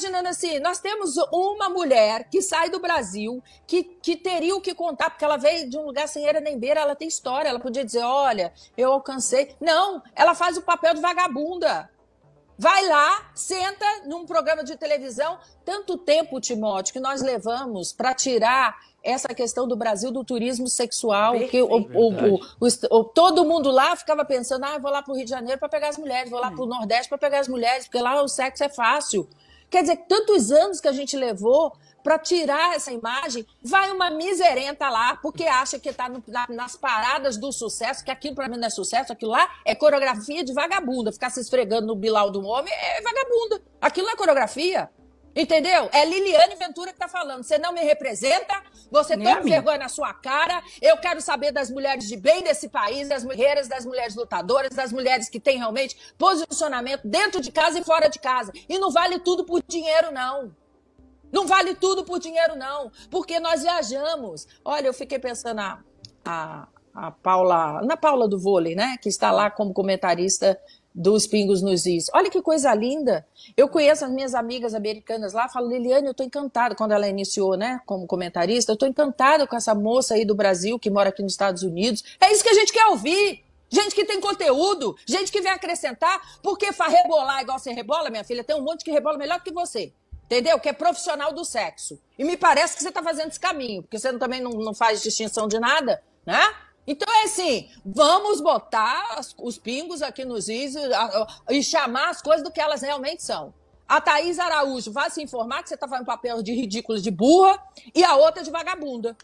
imaginando assim, nós temos uma mulher que sai do Brasil, que, que teria o que contar, porque ela veio de um lugar sem era nem beira, ela tem história, ela podia dizer, olha, eu alcancei. Não, ela faz o papel de vagabunda. Vai lá, senta num programa de televisão. Tanto tempo, Timóteo, que nós levamos para tirar essa questão do Brasil do turismo sexual, Perfeito, que o, o, o, todo mundo lá ficava pensando, ah, vou lá para o Rio de Janeiro para pegar as mulheres, vou lá hum. para o Nordeste para pegar as mulheres, porque lá o sexo é fácil. Quer dizer, tantos anos que a gente levou para tirar essa imagem, vai uma miserenta lá, porque acha que está na, nas paradas do sucesso, que aquilo para mim não é sucesso, aquilo lá é coreografia de vagabunda. Ficar se esfregando no bilau do homem é vagabunda. Aquilo não é coreografia. Entendeu? É Liliane Ventura que está falando. Você não me representa, você Nem toma vergonha na sua cara. Eu quero saber das mulheres de bem desse país, das mulheres, das mulheres lutadoras, das mulheres que têm realmente posicionamento dentro de casa e fora de casa. E não vale tudo por dinheiro, não. Não vale tudo por dinheiro, não. Porque nós viajamos. Olha, eu fiquei pensando na, a, a Paula, na Paula do vôlei, né? Que está lá como comentarista dos Pingos nos Is. Olha que coisa linda! Eu conheço as minhas amigas americanas lá, falo, Liliane, eu estou encantada, quando ela iniciou, né, como comentarista, eu estou encantada com essa moça aí do Brasil, que mora aqui nos Estados Unidos. É isso que a gente quer ouvir! Gente que tem conteúdo, gente que vem acrescentar, porque fa rebolar é igual você rebola, minha filha, tem um monte que rebola melhor que você. Entendeu? Que é profissional do sexo. E me parece que você está fazendo esse caminho, porque você também não, não faz distinção de nada, né? Então é assim, vamos botar os pingos aqui nos is e chamar as coisas do que elas realmente são. A Thaís Araújo vai se informar que você está fazendo papel de ridículo de burra e a outra de vagabunda.